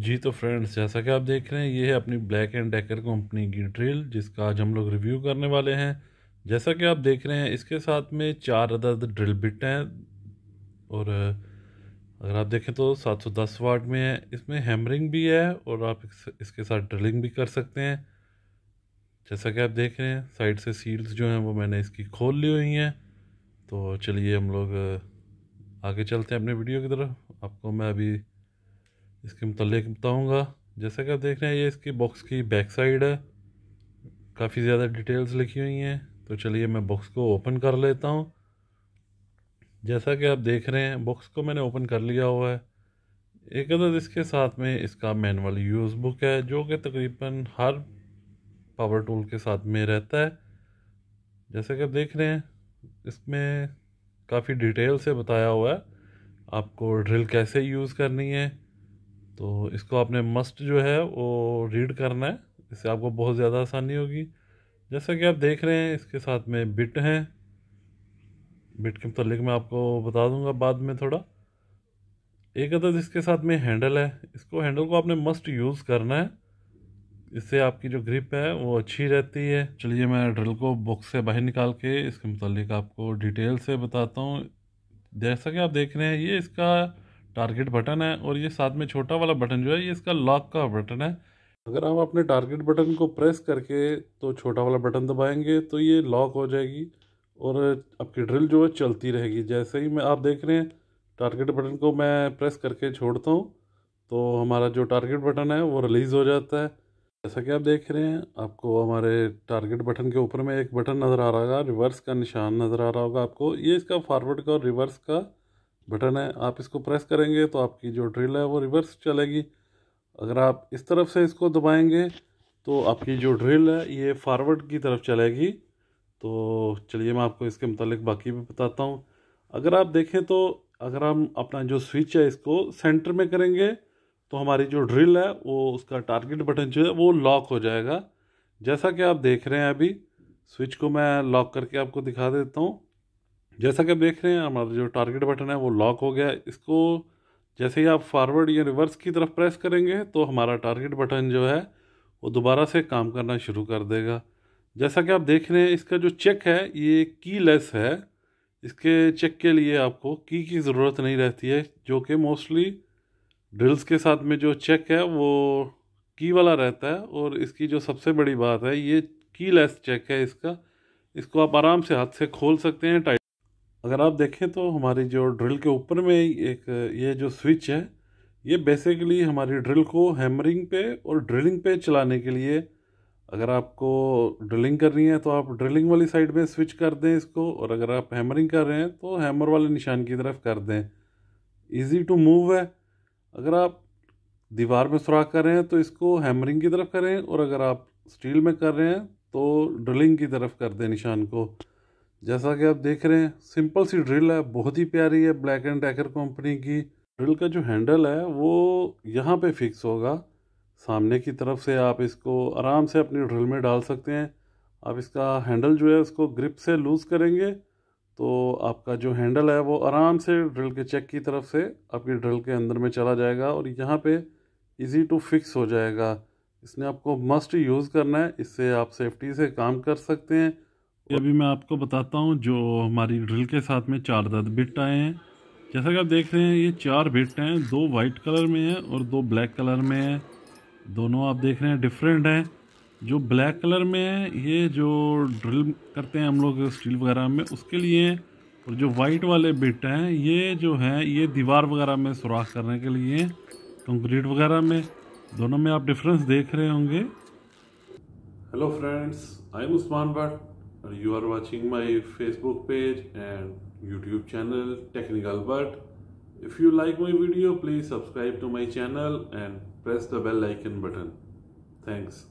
जी तो फ्रेंड्स जैसा कि आप देख रहे हैं ये है अपनी ब्लैक एंड डेकर कंपनी की ड्रिल जिसका आज हम लोग रिव्यू करने वाले हैं जैसा कि आप देख रहे हैं इसके साथ में चार अदद ड्रिल बिट हैं और अगर आप देखें तो 710 वाट में है इसमें हैमरिंग भी है और आप इसके साथ ड्रिलिंग भी कर सकते हैं जैसा कि आप देख रहे हैं साइड से सील्स जो हैं वो मैंने इसकी खोल ली हुई हैं तो चलिए हम लोग आगे चलते हैं अपने वीडियो की तरफ आपको मैं अभी इसके मतलब बताऊँगा जैसा कि आप देख रहे हैं ये इसकी बॉक्स की बैक साइड है काफ़ी ज़्यादा डिटेल्स लिखी हुई हैं तो चलिए मैं बॉक्स को ओपन कर लेता हूँ जैसा कि आप देख रहे हैं बॉक्स को मैंने ओपन कर लिया हुआ है एक अदर इसके साथ में इसका मैनुअल यूज़ बुक है जो कि तकरीबन हर पावर टूल के साथ में रहता है जैसा कि आप देख रहे हैं इसमें काफ़ी डिटेल से बताया हुआ है आपको ड्रिल कैसे यूज़ करनी है तो इसको आपने मस्ट जो है वो रीड करना है इससे आपको बहुत ज़्यादा आसानी होगी जैसा कि आप देख रहे हैं इसके साथ में बिट हैं बिट के मतलब मैं आपको बता दूंगा बाद में थोड़ा एक अदद इसके साथ में हैंडल है इसको हैंडल को आपने मस्ट यूज़ करना है इससे आपकी जो ग्रिप है वो अच्छी रहती है चलिए मैं ड्रिल को बॉक्स से बाहर निकाल के इसके मतलब आपको डिटेल से बताता हूँ जैसा कि आप देख रहे हैं ये इसका टारगेट बटन है और ये साथ में छोटा वाला बटन जो है ये इसका लॉक का बटन है अगर आप अपने टारगेट बटन को प्रेस करके तो छोटा वाला बटन दबाएंगे तो ये लॉक हो जाएगी और आपकी ड्रिल जो है चलती रहेगी जैसे ही मैं आप देख रहे हैं टारगेट बटन को मैं प्रेस करके छोड़ता हूँ तो हमारा जो टारगेट बटन है वो रिलीज़ हो जाता है जैसा कि आप देख रहे हैं आपको हमारे टारगेट बटन के ऊपर में एक बटन नज़र आ रहा होगा रिवर्स का निशान नज़र आ रहा होगा आपको ये इसका फॉरवर्ड का और रिवर्स का बटन है आप इसको प्रेस करेंगे तो आपकी जो ड्रिल है वो रिवर्स चलेगी अगर आप इस तरफ से इसको दबाएंगे तो आपकी जो ड्रिल है ये फारवर्ड की तरफ चलेगी तो चलिए मैं आपको इसके मतलब बाकी भी बताता हूँ अगर आप देखें तो अगर हम अपना जो स्विच है इसको सेंटर में करेंगे तो हमारी जो ड्रिल है वो उसका टारगेट बटन जो है वो लॉक हो जाएगा जैसा कि आप देख रहे हैं अभी स्विच को मैं लॉक करके आपको दिखा देता हूँ जैसा कि आप देख रहे हैं हमारा जो टारगेट बटन है वो लॉक हो गया इसको जैसे ही आप फॉरवर्ड या रिवर्स की तरफ प्रेस करेंगे तो हमारा टारगेट बटन जो है वो दोबारा से काम करना शुरू कर देगा जैसा कि आप देख रहे हैं इसका जो चेक है ये की लेस है इसके चेक के लिए आपको की की ज़रूरत नहीं रहती है जो कि मोस्टली ड्रिल्स के साथ में जो चेक है वो की वाला रहता है और इसकी जो सबसे बड़ी बात है ये की लेस चेक है इसका इसको आप आराम से हाथ से खोल सकते हैं टाइट अगर आप देखें तो हमारी जो ड्रिल के ऊपर में एक ये जो स्विच है ये बेसिकली हमारी ड्रिल को हैमरिंग पे और ड्रिलिंग पे चलाने के लिए अगर आपको ड्रिलिंग करनी है तो आप ड्रिलिंग वाली साइड में स्विच कर दें इसको और अगर आप हैमरिंग कर रहे हैं तो हैमर वाले निशान की तरफ कर दें ईजी टू मूव है अगर आप दीवार में सुराख कर रहे हैं तो इसको हैमरिंग की तरफ करें और अगर आप स्टील में कर रहे हैं तो ड्रिलिंग की तरफ कर दें निशान को जैसा कि आप देख रहे हैं सिंपल सी ड्रिल है बहुत ही प्यारी है ब्लैक एंड डैकर कंपनी की ड्रिल का जो हैंडल है वो यहाँ पे फिक्स होगा सामने की तरफ से आप इसको आराम से अपनी ड्रिल में डाल सकते हैं आप इसका हैंडल जो है उसको ग्रिप से लूज़ करेंगे तो आपका जो हैंडल है वो आराम से ड्रिल के चेक की तरफ से आपकी ड्रिल के अंदर में चला जाएगा और यहाँ पर ईज़ी टू फिक्स हो जाएगा इसने आपको मस्ट यूज़ करना है इससे आप सेफ्टी से काम कर सकते हैं अभी मैं आपको बताता हूँ जो हमारी ड्रिल के साथ में चार दर्द बिट आए हैं जैसा कि आप देख रहे हैं ये चार बिट हैं दो वाइट कलर में है और दो ब्लैक कलर में है दोनों आप देख रहे हैं डिफरेंट हैं जो ब्लैक कलर में है ये जो ड्रिल करते हैं हम लोग स्टील वगैरह में उसके लिए और जो वाइट वाले बिट हैं ये जो हैं ये दीवार वगैरह में सुराख करने के लिए कंक्रीट वगैरह में दोनों में आप डिफरेंस देख रहे होंगे hello friends I am Usman Bhatt You are watching my Facebook page and YouTube channel Technical But. If you like my video, please subscribe to my channel and press the bell icon button. Thanks.